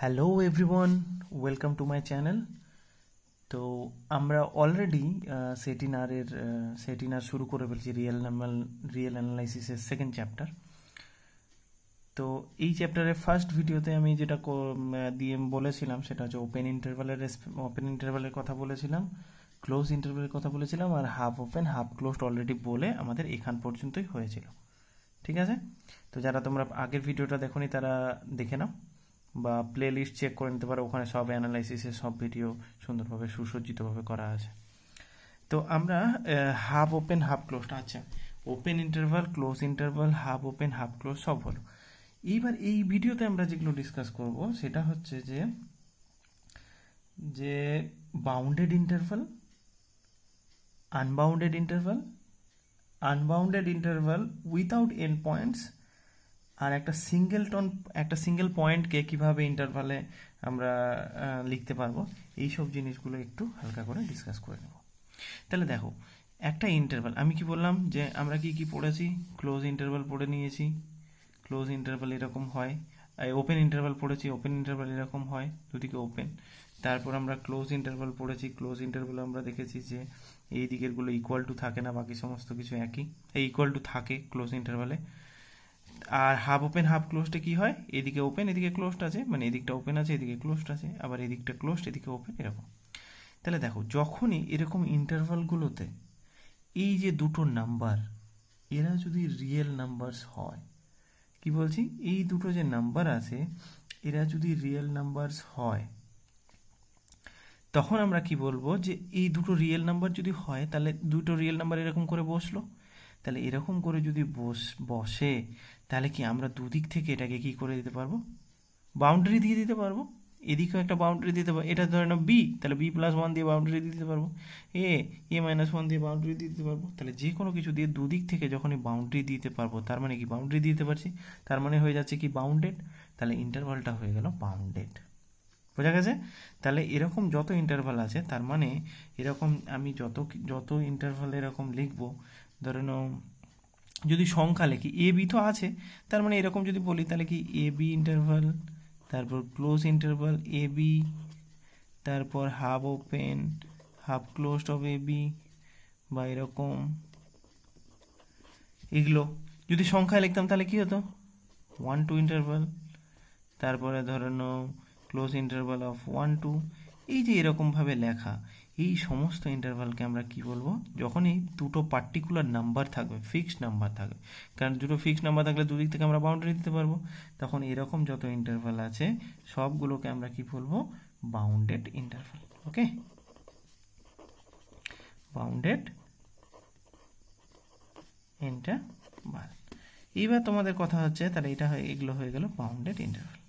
hello everyone welcome to my channel তো আমরা already সেটিনারের সেটিনার শুরু করে ফেলছি রিয়েল নামাল রিয়েল অ্যানালাইসিসের সেকেন্ড চ্যাপ্টার তো এই চ্যাপ্টারের ফার্স্ট ভিডিওতে আমি যেটা দিয়ে বলেছিলাম সেটা হচ্ছে ওপেন ইন্টারভ্যালের ওপেন ইন্টারভ্যালের কথা বলেছিলাম ক্লোজ ইন্টারভ্যালের কথা বলেছিলাম আর half open half close already বলে আমাদের এখান পর্যন্তই হয়েছিল ঠিক আছে তো যারা তোমরা আগের ভিডিওটা দেখোনি তারা দেখে নাও বা প্লে লিস্ট চেক করে নিতে পারো ওখানে সব অ্যানালাইসিসের সব ভিডিও সুন্দরভাবে সুসজ্জিতভাবে করা আছে তো আমরা হাফ ওপেন হাফ ক্লোজটা আছে open interval close interval half open half close সব হলো এইবার এই ভিডিওতে আমরা যেগুলো ডিসকাস করব সেটা হচ্ছে যে যে bounded interval unbounded interval unbounded interval without end points আর একটা সিঙ্গেল টন একটা সিঙ্গেল পয়েন্টকে কিভাবে ইন্টারভালে আমরা লিখতে পারবো সব জিনিসগুলো একটু হালকা করে ডিসকাস করে নেব তাহলে দেখো একটা ইন্টারভাল আমি কি বললাম যে আমরা কি কি পড়েছি ক্লোজ ইন্টারভাল পড়ে নিয়েছি ক্লোজ ইন্টারভাল এরকম হয় ওপেন ইন্টারভাল পড়েছি ওপেন ইন্টারভাল এরকম হয় দুদিকে ওপেন তারপর আমরা ক্লোজ ইন্টারভাল পড়েছি ক্লোজ ইন্টারভাল আমরা দেখেছি যে এই দিকেরগুলো ইকুয়াল টু থাকে না বাকি সমস্ত কিছু একই এই ইকুয়াল টু থাকে ক্লোজ ইন্টারভালে আর হাফ ওপেন হাফ ক্লোজটা কি হয় এদিকে ওপেন এদিকে ক্লোজড আছে মানে এদিকটা ওপেন আছে এদিকে ক্লোজড আছে আবার এদিকটা ক্লোজড এদিকে ওপেন এরকম তাহলে দেখো যখনই এরকম ইন্টারভালগুলোতে এই যে দুটো নাম্বার এরা যদি রিয়েল নাম্বারস হয় কি বলছি এই দুটো যে নাম্বার আছে এরা যদি রিয়েল নাম্বারস হয় তখন আমরা কি বলবো যে এই দুটো রিয়েল নাম্বার যদি হয় তাহলে দুটো রিয়েল নাম্বার এরকম করে বসলো তাহলে এরকম করে যদি বসে তাহলে কি আমরা দুদিক থেকে এটাকে কি করে দিতে পারবো বাউন্ডারি দিয়ে দিতে পারবো এদিকেও একটা বাউন্ডারি দিতে পারবো এটা ধরে নাও বি তাহলে বি প্লাস ওয়ান দিয়ে বাউন্ডারি দিতে পারবো এ এ মাইনাস ওয়ান দিয়ে বাউন্ডারি দিতে পারবো তাহলে যে কোনো কিছু দিয়ে দুদিক থেকে যখনই বাউন্ডারি দিতে পারবো তার মানে কি বাউন্ডারি দিতে পারছি তার মানে হয়ে যাচ্ছে কি বাউন্ডেড তাহলে ইন্টারভালটা হয়ে গেল বাউন্ডেড বোঝা গেছে তাহলে এরকম যত ইন্টারভাল আছে তার মানে এরকম আমি যত যত ইন্টারভাল এরকম লিখবো ধরে নাও যদি সংখ্যা লিখি এ বি তো আছে তার মানে এরকম যদি বলি তাহলে কি এ বি ইন্টারভাল তারপর ক্লোজ ইন্টারভাল এ বি তারপর half open half close of A B বা এরকম এগুলো যদি সংখ্যা লিখতাম তাহলে কি হতো ওয়ান টু ইন্টারভাল তারপরে ধরে নাও close interval of one two এই যে এরকমভাবে লেখা এই সমস্ত ইন্টারভালকে আমরা কি বলবো যখনই দুটো পার্টিকুলার নাম্বার থাকবে ফিক্সড নাম্বার থাকবে কারণ দুটো ফিক্সড নাম্বার থাকলে দুদিক থেকে আমরা বাউন্ডারি দিতে পারবো তখন এরকম যত ইন্টারভাল আছে সবগুলোকে আমরা কি বলবো bounded interval okay bounded interval এইবার তোমাদের কথা হচ্ছে তাহলে এটা এগুলো হয়ে গেল বাউন্ডেড ইন্টারভাল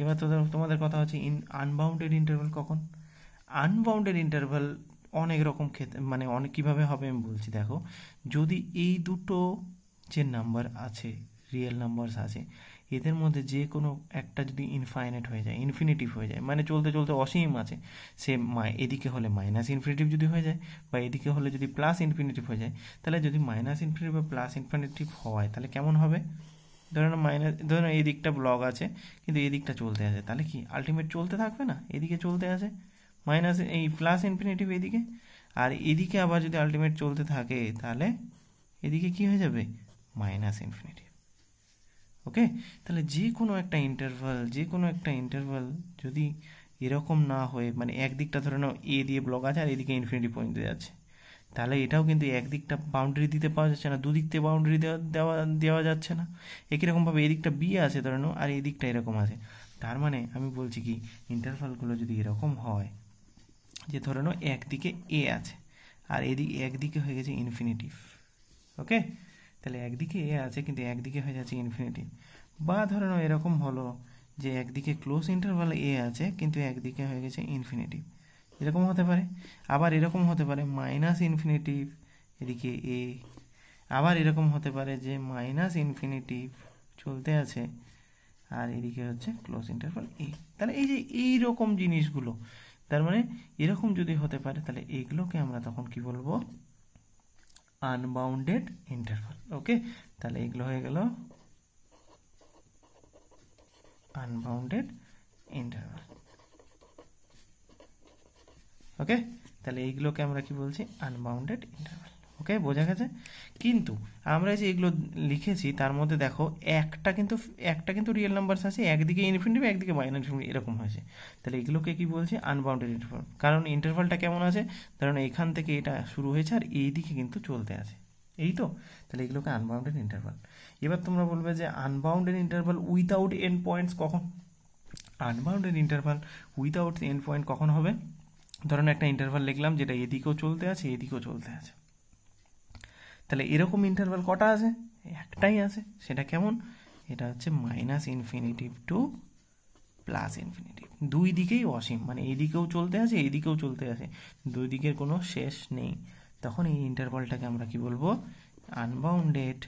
এবার তোদের তোমাদের কথা হচ্ছে ইন আনবাউন্ডেড ইন্টারভাল কখন আনবাউন্ডেড ইন্টারভ্যাল অনেক রকম ক্ষেত্রে মানে অনেক কীভাবে হবে আমি বলছি দেখো যদি এই দুটো যে নাম্বার আছে রিয়েল নাম্বারস আছে এদের মধ্যে যে কোনো একটা যদি ইনফাইনেট হয়ে যায় ইনফিনিটিভ হয়ে যায় মানে চলতে চলতে অসীম আছে সে এদিকে হলে মাইনাস ইনফিনিটিভ যদি হয়ে যায় বা এদিকে হলে যদি প্লাস ইনফিনিটিভ হয়ে যায় তাহলে যদি মাইনাস ইনফিনিটিভ বা প্লাস ইনফিনিটিভ হয় তাহলে কেমন হবে ধরেন না মাইনাস ধরে এই দিকটা ব্লক আছে কিন্তু এদিকটা চলতে আছে তাহলে কি আলটিমেট চলতে থাকবে না এদিকে চলতে আছে মাইনাস এই প্লাস ইনফিনিটিভ এদিকে আর এদিকে আবার যদি আলটিমেট চলতে থাকে তাহলে এদিকে কি হয়ে যাবে মাইনাস ইনফিনিটিভ ওকে তাহলে যে কোনো একটা ইন্টারভাল যে কোনো একটা ইন্টারভাল যদি এরকম না হয়ে মানে একদিকটা ধরে নাও এ দিয়ে ব্লক আছে আর এদিকে ইনফিনিটি পর্যন্ত যাচ্ছে তাহলে এটাও কিন্তু একদিকটা বাউন্ডারি দিতে পাওয়া যাচ্ছে না দুদিক থেকে বাউন্ডারি দেওয়া দেওয়া যাচ্ছে না একই রকমভাবে এদিকটা বি আছে ধরে নাও আর এদিকটা এরকম আছে তার মানে আমি বলছি কি ইন্টারভালগুলো যদি এরকম হয় যে ধরে নাও একদিকে এ আছে আর এদিক একদিকে হয়ে গেছে ইনফিনিটিভ ওকে তাহলে একদিকে এ আছে কিন্তু একদিকে হয়ে যাচ্ছে ইনফিনিটিভ বা ধরে নাও এরকম হলো যে একদিকে ক্লোজ ইন্টারভাল এ আছে কিন্তু একদিকে হয়ে গেছে ইনফিনিটিভ এরকম হতে পারে আবার এরকম হতে পারে মাইনাস ইনফিনিটিভ এদিকে এ আবার এরকম হতে পারে যে মাইনাস ইনফিনিটিভ চলতে আছে আর এদিকে হচ্ছে ক্লোজ ইন্টারভাল এ তাহলে এই যে এই রকম জিনিসগুলো তার মানে এরকম যদি হতে পারে তাহলে এগুলোকে আমরা তখন কি বলবো আনবাউন্ডেড ইন্টারভাল ওকে তাহলে এগুলো হয়ে গেল আনবাউন্ডেড ইন্টারভাল ওকে তাহলে এইগুলোকে আমরা কি বলছি আনবাউন্ডেড ইন্টারভাল ওকে বোঝা গেছে কিন্তু আমরা যে এগুলো লিখেছি তার মধ্যে দেখো একটা কিন্তু একটা কিন্তু রিয়েল নাম্বারস আছে একদিকে ইনফিনিটিভ একদিকে মাইনাস ইনফিনিটি এরকম হয়েছে তাহলে এগুলোকে কি বলছে আনবাউন্ডেড ইন্টারভাল কারণ ইন্টারভালটা কেমন আছে ধরুন এখান থেকে এটা শুরু হয়েছে আর এই দিকে কিন্তু চলতে আছে এই তো তাহলে এগুলোকে আনবাউন্ডেড ইন্টারভাল এবার তোমরা বলবে যে unbounded interval without end points কখন unbounded interval without end point কখন হবে ধরুন একটা ইন্টারভাল লিখলাম যেটা এদিকেও চলতে আছে এদিকেও চলতে আছে তাহলে এরকম ইন্টারভাল কটা আছে একটাই আছে সেটা কেমন এটা হচ্ছে minus infinitive to plus infinitive দুই দিকেই অসীম মানে এদিকেও চলতে আছে এদিকেও চলতে আছে দুই দিকের কোনো শেষ নেই তখন এই ইন্টারভালটাকে আমরা কি বলবো আনবাউন্ডেড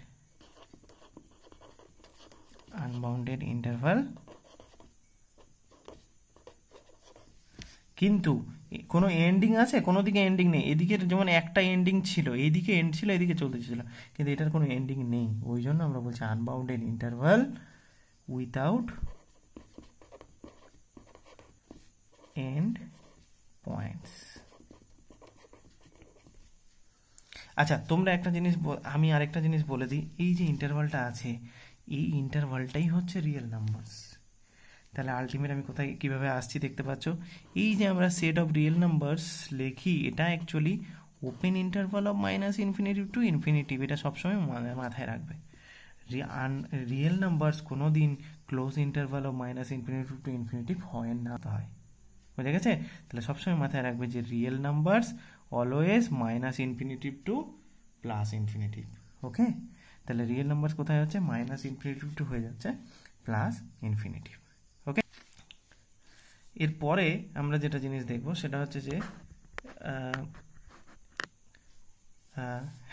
আনবাউন্ডেড ইন্টারভাল কিন্তু কোনো এন্ডিং আছে কোনো দিকে এন্ডিং নেই এদিকে যেমন একটা এন্ডিং ছিল এদিকে এন্ড ছিল এদিকে চলতে ছিল কিন্তু এটার কোনো এন্ডিং নেই ওই জন্য আমরা বলছি unbounded interval without end points আচ্ছা তোমরা একটা জিনিস আমি আরেকটা জিনিস বলে দিই এই যে ইন্টারভালটা আছে এই ইন্টারভালটাই হচ্ছে রিয়েল নাম্বারস তাহলে আলটিমেট আমি কোথায় কীভাবে আসছি দেখতে পাচ্ছ এই যে আমরা সেট অফ রিয়েল নাম্বারস লিখি এটা actually open interval of minus infinitive to infinitive এটা সবসময় মাথায় রাখবে রিয়েল নাম্বারস কোনো দিন close interval of minus infinitive to infinitive হয় না হয় বুঝে গেছে তাহলে সবসময় মাথায় রাখবে যে real numbers always minus infinitive to plus infinitive okay তাহলে রিয়েল নাম্বারস কোথায় হচ্ছে মাইনাস ইনফিনিটিভ টু হয়ে যাচ্ছে প্লাস ইনফিনিটিভ এরপরে আমরা যেটা জিনিস দেখব সেটা হচ্ছে যে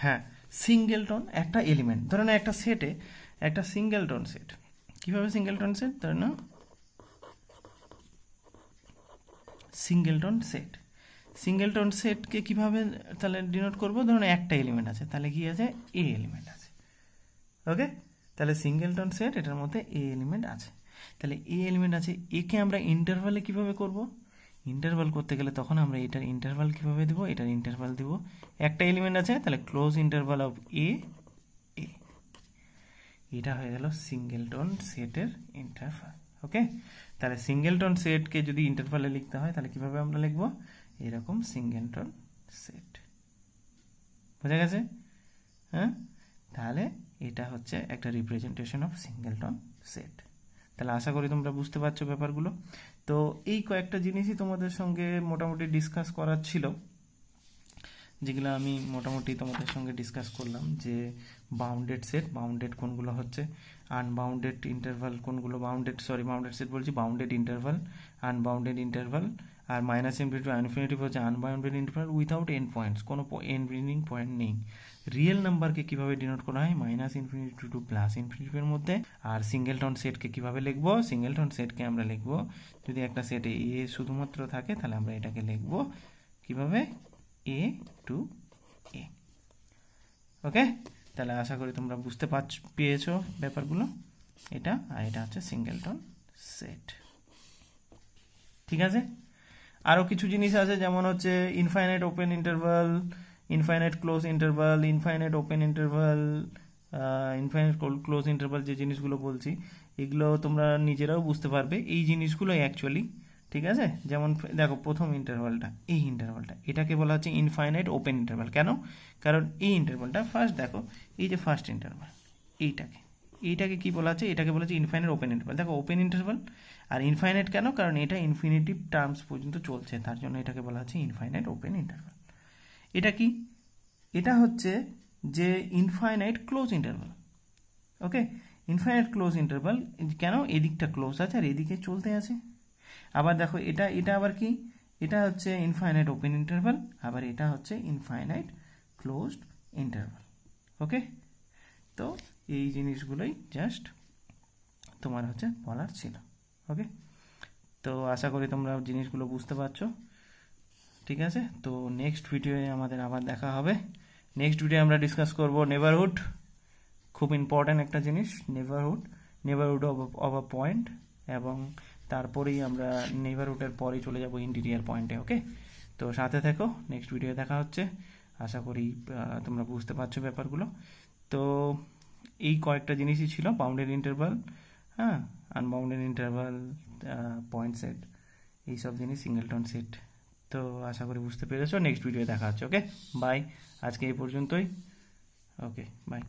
হ্যাঁ সিঙ্গেলটন একটা এলিমেন্ট ধরে না একটা সেটে একটা সিঙ্গেলটন সেট কীভাবে সিঙ্গেলটন সেট ধরে না সিঙ্গেলটন সেট সিঙ্গেলটন সেটকে কিভাবে তাহলে ডিনোট করব ধরুন একটা এলিমেন্ট আছে তাহলে কি আছে এ এলিমেন্ট আছে ওকে তাহলে সিঙ্গেলটন সেট এটার মধ্যে এ এলিমেন্ট আছে তাহলে এ এলিমেন্ট আছে একে আমরা ইন্টারভালে কিভাবে করব ইন্টারভাল করতে গেলে তখন আমরা এটার ইন্টারভাল কিভাবে দেব এটার ইন্টারভাল দেব একটা এলিমেন্ট আছে তাহলে ক্লোজ ইন্টারভাল অফ এ এটা হয়ে গেল সিঙ্গেলটন সেটের ইন্টারভাল ওকে তাহলে সিঙ্গেলটন সেটকে যদি ইন্টারভালে লিখতে হয় তাহলে কিভাবে আমরা লিখব এরকম সিঙ্গেলটন সেট বোঝা গেছে হ্যাঁ তাহলে এটা হচ্ছে একটা রিপ্রেজেন্টেশন অফ সিঙ্গেলটন সেট তাহলে আশা করি তোমরা বুঝতে পারছো ব্যাপারগুলো তো এই কয়েকটা জিনিসই তোমাদের সঙ্গে মোটামুটি ডিসকাস করার ছিল যেগুলো আমি মোটামুটি তোমাদের সঙ্গে ডিসকাস করলাম যে বাউন্ডেড সেট বাউন্ডেড কোনগুলো হচ্ছে আনবাউন্ডেড ইন্টারভাল কোনগুলো বাউন্ডেড সরি বাউন্ডেড সেট বলছি বাউন্ডেড ইন্টারভাল আনবাউন্ডেড ইন্টারভাল আর মাইনাস ইনফিনিটি টু ইনফিনিটিভ হচ্ছে unbounded interval without end points কোনো এন্ড পয়েন্ট নেই রিয়েল নাম্বারকে কিভাবে ডিনোট করা হয় minus infinity to to plus ইনফিনিটির মধ্যে আর সিঙ্গেল টন সেটকে কিভাবে লিখব সিঙ্গেল টন সেটকে আমরা লিখব যদি একটা সেটে এ শুধুমাত্র থাকে তাহলে আমরা এটাকে লিখব কিভাবে এ টু এ ওকে তাহলে আশা করি তোমরা বুঝতে পারছ পেয়েছো ব্যাপারগুলো এটা আর এটা হচ্ছে সিঙ্গেল টন সেট ঠিক আছে আরও কিছু জিনিস আছে যেমন হচ্ছে infinite open interval infinite close interval infinite open interval infinite close interval যে জিনিসগুলো বলছি এগুলো তোমরা নিজেরাও বুঝতে পারবে এই জিনিসগুলোই অ্যাকচুয়ালি ঠিক আছে যেমন দেখো প্রথম ইন্টারভালটা এই ইন্টারভালটা এটাকে বলা হচ্ছে ইনফাইনাইট ওপেন ইন্টারভাল কেন কারণ এই ইন্টারভালটা ফার্স্ট দেখো এই যে ফার্স্ট ইন্টারভাল এইটাকে এইটাকে কি বলা হচ্ছে এটাকে বলা হচ্ছে ইনফাইনাইট ওপেন ইন্টারভাল দেখো ওপেন ইন্টারভাল আর ইনফাইনাইট কেন কারণ এটা ইনফিনিটিভ টার্মস পর্যন্ত চলছে তার জন্য এটাকে বলা হচ্ছে ইনফাইনাইট ওপেন ইন্টারভাল এটা কি এটা হচ্ছে যে infinite close interval okay infinite close interval কেন এদিকটা ক্লোজ আছে আর এদিকে চলতে আছে আবার দেখো এটা এটা আবার কি এটা হচ্ছে ইনফাইনাইট ওপেন ইন্টারভাল আবার এটা হচ্ছে ইনফাইনাইট ক্লোজড ইন্টারভাল ওকে তো এই জিনিসগুলোই জাস্ট তোমার হচ্ছে বলার ছিল ওকে তো আশা করি তোমরা জিনিসগুলো বুঝতে পারছো ঠিক আছে তো নেক্সট ভিডিওয়ে আমাদের আবার দেখা হবে নেক্সট ভিডিও আমরা ডিসকাস করব নেবারহুড খুব ইম্পর্ট্যান্ট একটা জিনিস neighbourhood neighbourhood of a point এবং তারপরেই আমরা নেবারহুডের পরে চলে যাব ইন্টিরিয়ার পয়েন্টে ওকে তো সাথে থেকো নেক্সট ভিডিও দেখা হচ্ছে আশা করি তোমরা বুঝতে পারছো ব্যাপারগুলো তো এই কয়েকটা জিনিসই ছিল বাউন্ডেড ইন্টারভাল হ্যাঁ আনবাউন্ডেড ইন্টারভাল পয়েন্ট সেট এইসব জিনিস সিঙ্গেলটন সেট তো আশা করি বুঝতে পেরেছো নেক্সট ভিডিও দেখা হচ্ছে ওকে বাই আজকে এই পর্যন্তই ওকে বাই